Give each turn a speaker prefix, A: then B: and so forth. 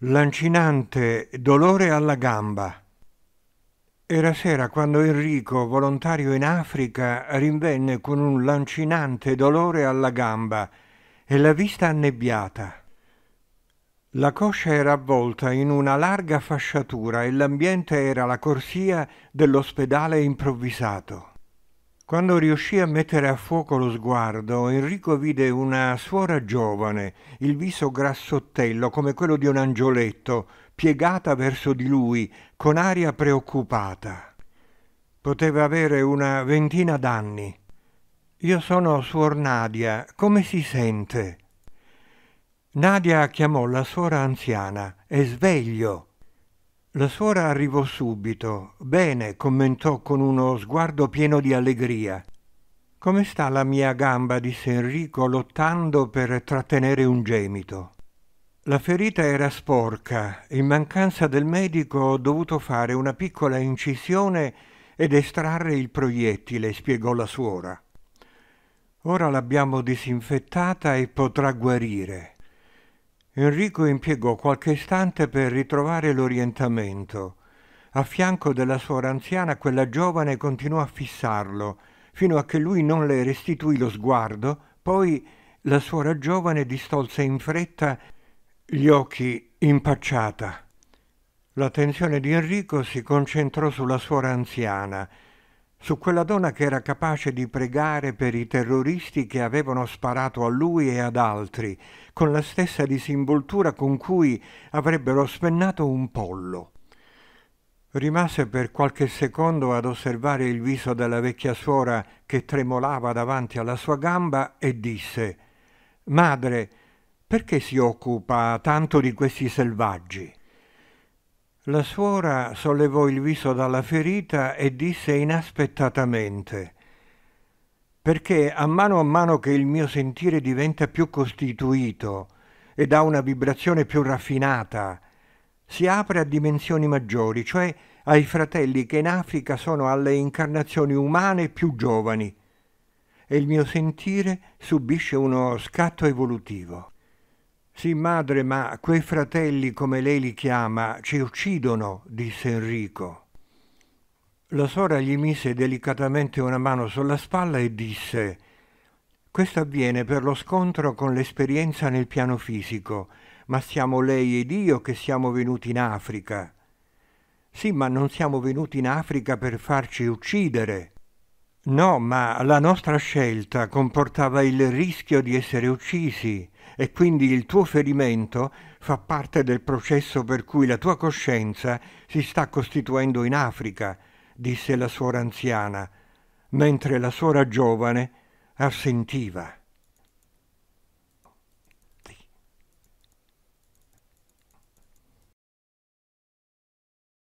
A: lancinante dolore alla gamba. Era sera quando Enrico, volontario in Africa, rinvenne con un lancinante dolore alla gamba e la vista annebbiata. La coscia era avvolta in una larga fasciatura e l'ambiente era la corsia dell'ospedale improvvisato. Quando riuscì a mettere a fuoco lo sguardo, Enrico vide una suora giovane, il viso grassottello come quello di un angioletto, piegata verso di lui, con aria preoccupata. Poteva avere una ventina d'anni. Io sono suor Nadia, come si sente? Nadia chiamò la suora anziana. È sveglio. La suora arrivò subito. Bene, commentò con uno sguardo pieno di allegria. Come sta la mia gamba? disse Enrico, lottando per trattenere un gemito. La ferita era sporca. In mancanza del medico ho dovuto fare una piccola incisione ed estrarre il proiettile, spiegò la suora. Ora l'abbiamo disinfettata e potrà guarire. Enrico impiegò qualche istante per ritrovare l'orientamento. A fianco della suora anziana quella giovane continuò a fissarlo, fino a che lui non le restituì lo sguardo, poi la suora giovane distolse in fretta gli occhi impacciata. L'attenzione di Enrico si concentrò sulla suora anziana, su quella donna che era capace di pregare per i terroristi che avevano sparato a lui e ad altri, con la stessa disinvoltura con cui avrebbero spennato un pollo. Rimase per qualche secondo ad osservare il viso della vecchia suora che tremolava davanti alla sua gamba e disse Madre, perché si occupa tanto di questi selvaggi? La suora sollevò il viso dalla ferita e disse inaspettatamente perché a mano a mano che il mio sentire diventa più costituito ed ha una vibrazione più raffinata, si apre a dimensioni maggiori, cioè ai fratelli che in Africa sono alle incarnazioni umane più giovani e il mio sentire subisce uno scatto evolutivo. Sì, madre, ma quei fratelli, come lei li chiama, ci uccidono, disse Enrico. La sora gli mise delicatamente una mano sulla spalla e disse Questo avviene per lo scontro con l'esperienza nel piano fisico, ma siamo lei ed io che siamo venuti in Africa. Sì, ma non siamo venuti in Africa per farci uccidere. No, ma la nostra scelta comportava il rischio di essere uccisi e quindi il tuo ferimento fa parte del processo per cui la tua coscienza si sta costituendo in Africa, disse la suora anziana, mentre la suora giovane assentiva.